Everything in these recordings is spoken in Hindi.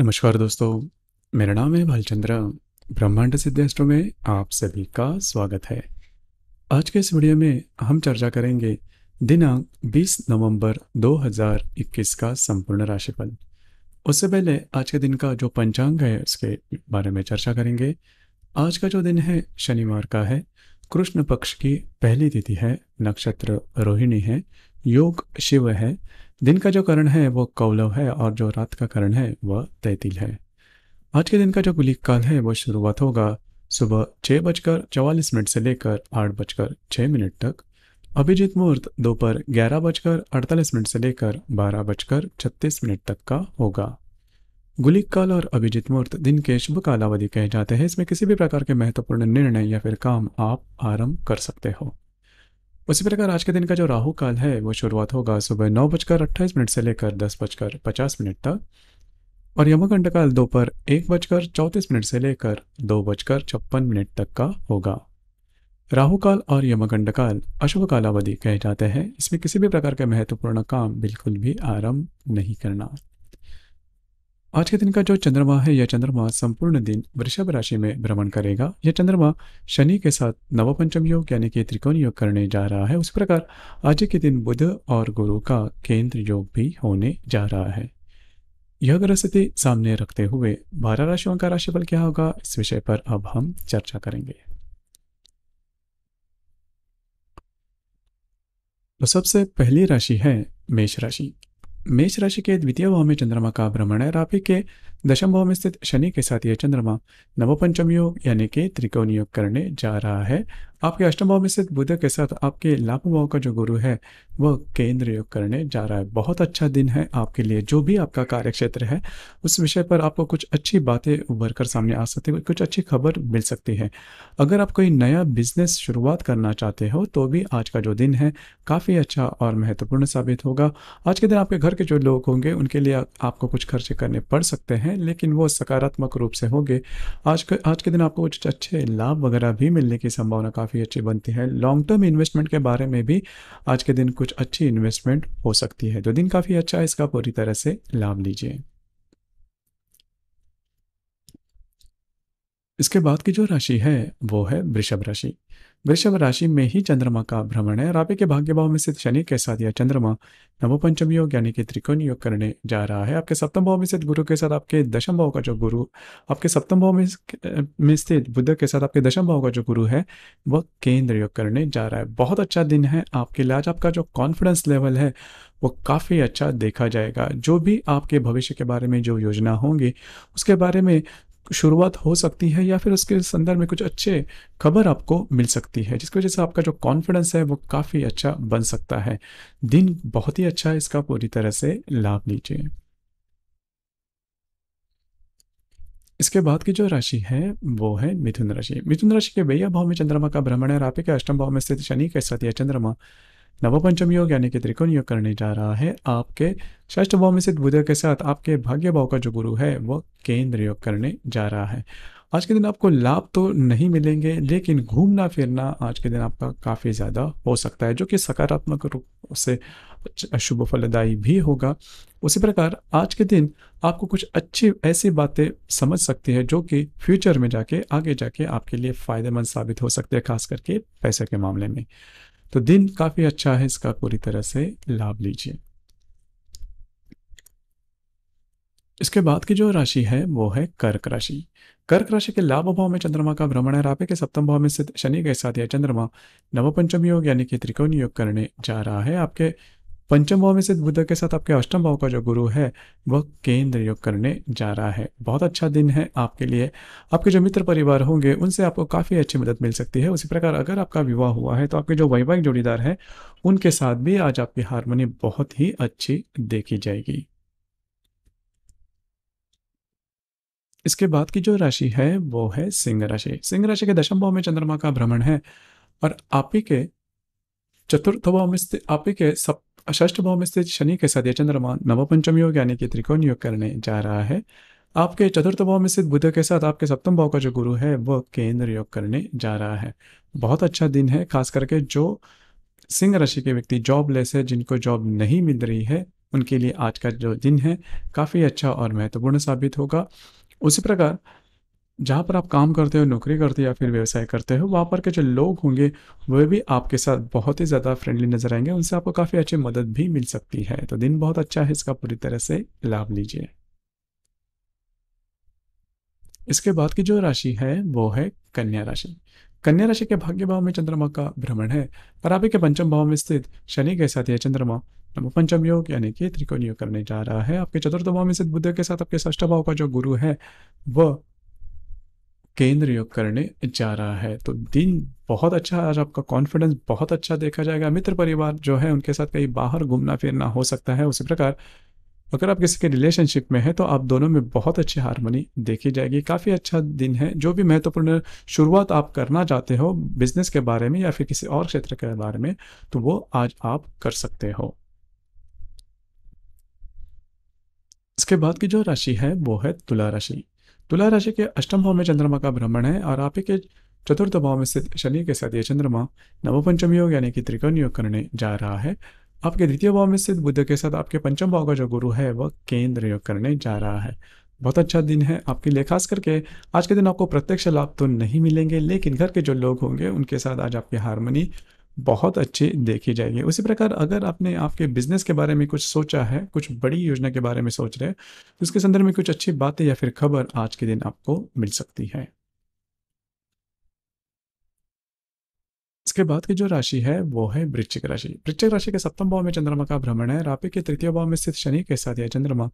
नमस्कार दोस्तों मेरा नाम है भालचंद्र ब्रह्मांड सिद्धेश्वर में आप सभी का स्वागत है आज के इस वीडियो में हम चर्चा करेंगे दिनांक 20 नवंबर 2021 का संपूर्ण राशिफल उससे पहले आज के दिन का जो पंचांग है उसके बारे में चर्चा करेंगे आज का जो दिन है शनिवार का है कृष्ण पक्ष की पहली तिथि है नक्षत्र रोहिणी है योग शिव है दिन का जो करण है वो कौलव है और जो रात का करण है वह तैतिल है आज के दिन का जो गुलिक काल है वो शुरुआत होगा सुबह छह बजकर चौवालीस मिनट से लेकर आठ बजकर छः मिनट तक अभिजीत मुहूर्त दोपहर ग्यारह बजकर अड़तालीस मिनट से लेकर बारह बजकर छत्तीस मिनट तक का होगा गुलिक काल और अभिजीत मुहूर्त दिन के शुभ कालावधि कहे जाते हैं इसमें किसी भी प्रकार के महत्वपूर्ण निर्णय या फिर काम आप आरंभ कर सकते हो उसी प्रकार आज के दिन का जो राहु काल है वो शुरुआत होगा सुबह नौ बजकर अट्ठाईस मिनट से लेकर दस बजकर पचास मिनट तक और यमगंड काल दोपहर एक बजकर चौंतीस मिनट से लेकर दो बजकर छप्पन मिनट तक का होगा राहु काल और यमगंड काल अशुभ कालावधि कहे जाते हैं इसमें किसी भी प्रकार का महत्वपूर्ण काम बिल्कुल भी आरंभ नहीं करना आज के दिन का जो चंद्रमा है यह चंद्रमा संपूर्ण दिन वृषभ राशि में भ्रमण करेगा यह चंद्रमा शनि के साथ नवपंचम योग यानी कि त्रिकोण योग करने जा रहा है उस प्रकार आज के दिन बुध और गुरु का केंद्र योग भी होने जा रहा है यह स्थिति सामने रखते हुए बारह राशियों का राशिफल क्या होगा इस विषय पर अब हम चर्चा करेंगे तो सबसे पहली राशि है मेष राशि मेष राशि के द्वितीय भाव में चंद्रमा का भ्रमण है राफी के दशम भाव में स्थित शनि के साथ यह चंद्रमा नवपंचम योग यानी कि त्रिकोण योग करने जा रहा है आपके अष्टम भाव में स्थित बुध के साथ आपके लाभ भाव का जो गुरु है वह केंद्र योग करने जा रहा है बहुत अच्छा दिन है आपके लिए जो भी आपका कार्य क्षेत्र है उस विषय पर आपको कुछ अच्छी बातें उभर कर सामने आ सकती है कुछ अच्छी खबर मिल सकती है अगर आप कोई नया बिजनेस शुरुआत करना चाहते हो तो भी आज का जो दिन है काफ़ी अच्छा और महत्वपूर्ण साबित होगा आज के दिन आपके घर घर के जो लोग होंगे उनके लिए आपको कुछ खर्चे करने पड़ सकते हैं लेकिन वो सकारात्मक रूप से होंगे आज के आज के दिन आपको कुछ अच्छे लाभ वगैरह भी मिलने की संभावना काफ़ी अच्छी बनती है लॉन्ग टर्म इन्वेस्टमेंट के बारे में भी आज के दिन कुछ अच्छी इन्वेस्टमेंट हो सकती है जो तो दिन काफ़ी अच्छा है इसका पूरी तरह से लाभ लीजिए इसके बाद की जो राशि है वो है वृषभ राशि वृषभ राशि में ही चंद्रमा का भ्रमण है और के भाग्य भाव में स्थित शनि के साथ यह चंद्रमा नवपंचम योग यानी कि त्रिकोण योग करने जा रहा है आपके सप्तम भाव में स्थित गुरु के साथ आपके दशम भाव का जो गुरु आपके सप्तम भाव में में स्थित बुद्ध के साथ आपके दशम भाव का जो गुरु है वह केंद्र योग करने जा रहा है बहुत अच्छा दिन है आपके लिए आज आपका जो कॉन्फिडेंस लेवल है वो काफ़ी अच्छा देखा जाएगा जो भी आपके भविष्य के बारे में जो योजना होंगी उसके बारे में शुरुआत हो सकती है या फिर उसके संदर्भ में कुछ अच्छे खबर आपको मिल सकती है जिसकी वजह से आपका जो कॉन्फिडेंस है वो काफ़ी अच्छा बन सकता है दिन बहुत ही अच्छा है इसका पूरी तरह से लाभ लीजिए इसके बाद की जो राशि है वो है मिथुन राशि मिथुन राशि के भैया भाव में चंद्रमा का भ्रमण है और आपके अष्टम भाव में स्थित शनि के साथ यह चंद्रमा नवपंचम योग यानी कि त्रिकोण योग करने जा रहा है आपके षष्ठ भाव में स्थित बुध के साथ आपके भाग्य भाव का जो गुरु है वो केंद्र योग करने जा रहा है आज के दिन आपको लाभ तो नहीं मिलेंगे लेकिन घूमना फिरना आज के दिन आपका काफ़ी ज़्यादा हो सकता है जो कि सकारात्मक रूप से शुभ फलदायी भी होगा उसी प्रकार आज के दिन आपको कुछ अच्छी ऐसी बातें समझ सकती है जो कि फ्यूचर में जाके आगे जाके आपके लिए फ़ायदेमंद साबित हो सकते हैं खास करके पैसे के मामले में तो दिन काफ़ी अच्छा है इसका पूरी तरह से लाभ लीजिए इसके बाद की जो राशि है वो है कर्क राशि कर्क राशि के लाभ भाव में चंद्रमा का भ्रमण है रापे के सप्तम भाव में स्थित शनि के साथ यह चंद्रमा नवपंचम योग यानी कि त्रिकोण योग करने जा रहा है आपके पंचम भाव में सिद्ध बुद्ध के साथ आपके अष्टम भाव का जो गुरु है वह केंद्र योग करने जा रहा है बहुत अच्छा दिन है आपके लिए आपके जो मित्र परिवार होंगे उनसे आपको काफ़ी अच्छी मदद मिल सकती है उसी प्रकार अगर आपका विवाह हुआ है तो आपके जो वैवाहिक जोड़ीदार हैं उनके साथ भी आज आपकी हारमोनी बहुत ही अच्छी देखी जाएगी इसके बाद की जो राशि है वो है सिंह राशि सिंह राशि के दशम भाव में चंद्रमा का भ्रमण है और आप ही के चतुर्थ भाव में आप ही के सप्त अष्ट भाव में स्थित शनि के साथ यह चंद्रमा नवपंचम योग यानी कि त्रिकोण योग करने जा रहा है आपके चतुर्थ भाव में स्थित बुध के साथ आपके सप्तम भाव का जो गुरु है वह केंद्र योग करने जा रहा है बहुत अच्छा दिन है खास करके जो सिंह राशि के व्यक्ति जॉबलेस है जिनको जॉब नहीं मिल रही है उनके लिए आज का जो दिन है काफ़ी अच्छा और महत्वपूर्ण साबित होगा उसी प्रकार जहाँ पर आप काम करते हो नौकरी करते हो या फिर व्यवसाय करते हो वहाँ पर के जो लोग होंगे वे भी आपके साथ बहुत ही ज़्यादा फ्रेंडली नजर आएंगे उनसे आपको काफ़ी अच्छी मदद भी मिल सकती है तो दिन बहुत अच्छा है इसका पूरी तरह से लाभ लीजिए इसके बाद की जो राशि है वो है कन्या राशि कन्या राशि के भाग्य भाव में चंद्रमा का भ्रमण है पर आप के पंचम भाव में स्थित शनि के साथ यह चंद्रमा पंचम योग यानी कि त्रिकोण योग करने जा रहा है आपके चतुर्थ भाव में स्थित बुद्ध के साथ आपके ष्ठ भाव का जो गुरु है वह केंद्र योग करने जा रहा है तो दिन बहुत अच्छा आज आपका कॉन्फिडेंस बहुत अच्छा देखा जाएगा मित्र परिवार जो है उनके साथ कहीं बाहर घूमना फिरना हो सकता है उसी प्रकार अगर आप किसी के रिलेशनशिप में हैं तो आप दोनों में बहुत अच्छी हारमोनी देखी जाएगी काफ़ी अच्छा दिन है जो भी महत्वपूर्ण शुरुआत आप करना चाहते हो बिजनेस के बारे में या फिर किसी और क्षेत्र के बारे में तो वो आज आप कर सकते हो इसके बाद की जो राशि है वो है तुला राशि तुला राशि के अष्टम भाव में चंद्रमा का भ्रमण है और आप ही के चतुर्थ भाव में स्थित शनि के साथ यह चंद्रमा नवपंचम योग यानी कि त्रिकोण योग करने जा रहा है आपके द्वितीय भाव में स्थित बुद्ध के साथ आपके पंचम भाव का जो गुरु है वह केंद्र योग करने जा रहा है बहुत अच्छा दिन है आपके लिए खास करके आज के दिन आपको प्रत्यक्ष लाभ तो नहीं मिलेंगे लेकिन घर के जो लोग होंगे उनके साथ आज आपकी हारमोनी बहुत अच्छी देखी जाएगी उसी प्रकार अगर आपने आपके बिजनेस के बारे में कुछ सोचा है कुछ बड़ी योजना के बारे में सोच रहे हैं तो उसके संदर्भ में कुछ अच्छी बातें या फिर खबर आज के दिन आपको मिल सकती है इसके बाद की जो राशि है वो है वृश्चिक राशि वृश्चिक राशि के सप्तम भाव में चंद्रमा का भ्रमण है रापे के तृतीय भाव में स्थित शनि के साथ यह चंद्रमा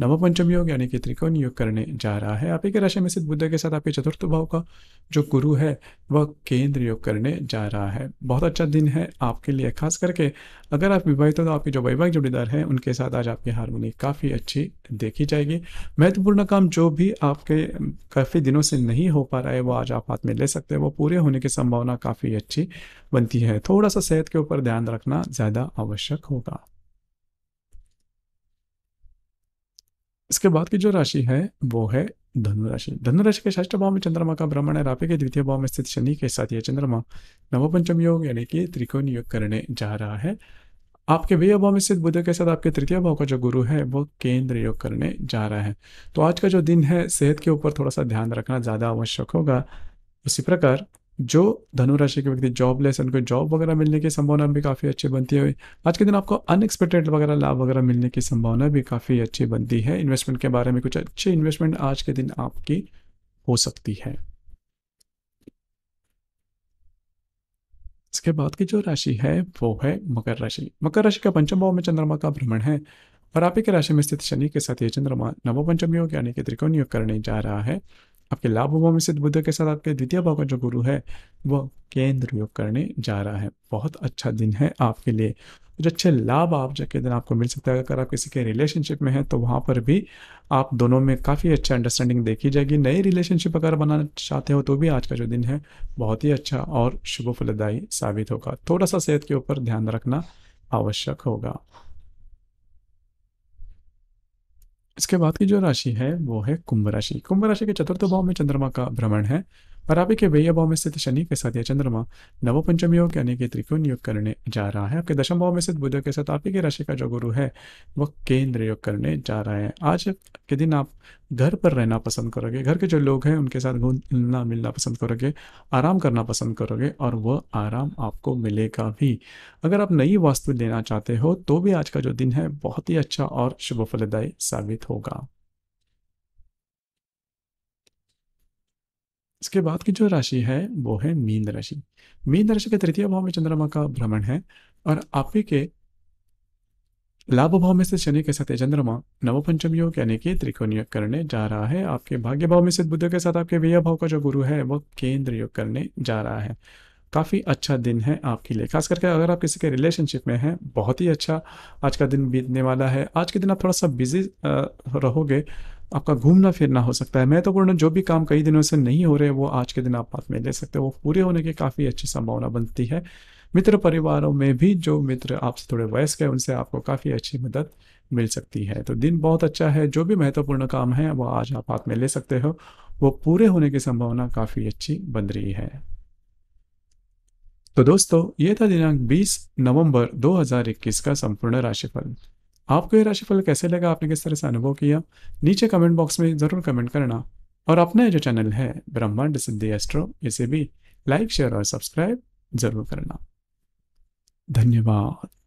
नवपंचम योग यानी कि त्रिकोण योग करने जा रहा है आपके राशि में सिद्ध बुद्ध के साथ आपके चतुर्थ भाव का जो गुरु है वह केंद्र योग करने जा रहा है बहुत अच्छा दिन है आपके लिए खास करके अगर आप विवाहित हो तो आपके जो वैवाहिक जोड़ीदार हैं उनके साथ आज आपकी हारमोनी काफ़ी अच्छी देखी जाएगी महत्वपूर्ण काम जो भी आपके काफ़ी दिनों से नहीं हो पा रहा है वो आज आप हाथ में ले सकते हैं वो पूरे होने की संभावना काफ़ी अच्छी बनती है थोड़ा सा सेहत के ऊपर ध्यान रखना ज़्यादा आवश्यक होगा इसके बाद की जो राशि है वो है धनुराशि धनुराशि के षष्ठ भाव में चंद्रमा का भ्रमण है रापे के द्वितीय भाव में स्थित शनि के साथ यह चंद्रमा नवपंचम योग यानी कि त्रिकोण योग करने जा रहा है आपके व्यय भाव में स्थित बुद्ध के साथ आपके तृतीय भाव का जो गुरु है वो केंद्र योग करने जा रहा है तो आज का जो दिन है सेहत के ऊपर थोड़ा सा ध्यान रखना ज़्यादा आवश्यक होगा उसी प्रकार जो धनुराशि के व्यक्ति जॉबलेस उनको जॉब वगैरह मिलने की संभावना भी काफ़ी अच्छी बनती है आज के दिन आपको अनएक्सपेक्टेड वगैरह लाभ वगैरह मिलने की संभावना भी काफ़ी अच्छी बनती है इन्वेस्टमेंट के बारे में कुछ अच्छे इन्वेस्टमेंट आज के दिन आपकी हो सकती है इसके बाद की जो राशि है वो है मकर राशि मकर राशि का पंचम भाव में चंद्रमा का भ्रमण है और आप ही के राशि में स्थित शनि के साथ ये चंद्रमा नवपंचम योग यानी कि त्रिकोण योग करने जा रहा है आपके लाभ लाभों में स्थित बुद्ध के साथ आपके द्वितीय भाव का जो गुरु है वह केंद्र योग करने जा रहा है बहुत अच्छा दिन है आपके लिए जो अच्छे लाभ आप जबकि दिन आपको मिल सकता है अगर आप किसी के रिलेशनशिप में हैं तो वहाँ पर भी आप दोनों में काफ़ी अच्छा अंडरस्टैंडिंग देखी जाएगी नई रिलेशनशिप अगर बनाना चाहते हो तो भी आज का जो दिन है बहुत ही अच्छा और शुभ फलदायी साबित होगा थोड़ा सा सेहत के ऊपर ध्यान रखना आवश्यक होगा इसके बाद की जो राशि है वो है कुंभ राशि कुंभ राशि के चतुर्थ भाव में चंद्रमा का भ्रमण है आप के भैया भाव में स्थित शनि के साथ या चंद्रमा नवपंचम योग यानी कि त्रिकोण योग करने जा रहा है आपके दशम भाव में स्थित बुध के साथ आपकी राशि का जो गुरु है वह केंद्र योग करने जा रहा है आज के दिन आप घर पर रहना पसंद करोगे घर के जो लोग हैं उनके साथ घूमना मिलना पसंद करोगे आराम करना पसंद करोगे और वह आराम आपको मिलेगा भी अगर आप नई वास्तु लेना चाहते हो तो भी आज का जो दिन है बहुत ही अच्छा और शुभ फलदायी साबित होगा इसके बाद की जो राशि है वो है मीन राशि मीन राशि के तृतीय भाव में चंद्रमा का भ्रमण है और आप ही के लाभ भाव में से शनि के साथ चंद्रमा नवपंचम योग यानी कि त्रिकोण योग करने जा रहा है आपके भाग्य भाव में से बुद्ध के साथ आपके व्यय भाव का जो गुरु है वह केंद्र योग करने जा रहा है काफ़ी अच्छा दिन है आपके लिए खास करके अगर आप किसी के रिलेशनशिप में हैं बहुत ही अच्छा आज का दिन बीतने वाला है आज के दिन आप थोड़ा सा बिजी रहोगे आपका घूमना फिरना हो सकता है महत्वपूर्ण तो जो भी काम कई दिनों से नहीं हो रहे वो आज के दिन आप हाथ में ले सकते हो वो पूरे होने की काफ़ी अच्छी संभावना बनती है मित्र परिवारों में भी जो मित्र आपसे थोड़े वयस्क है उनसे आपको काफ़ी अच्छी मदद मिल सकती है तो दिन बहुत अच्छा है जो भी महत्वपूर्ण काम है वो आज आप हाथ में ले सकते हो वो पूरे होने की संभावना काफ़ी अच्छी बन रही है तो दोस्तों ये था दिनांक 20 नवंबर 2021 का संपूर्ण राशिफल आपको ये राशिफल कैसे लगा आपने किस तरह से अनुभव किया नीचे कमेंट बॉक्स में ज़रूर कमेंट करना और अपना जो चैनल है ब्रह्मांड सिद्धि एस्ट्रो इसे भी लाइक शेयर और सब्सक्राइब ज़रूर करना धन्यवाद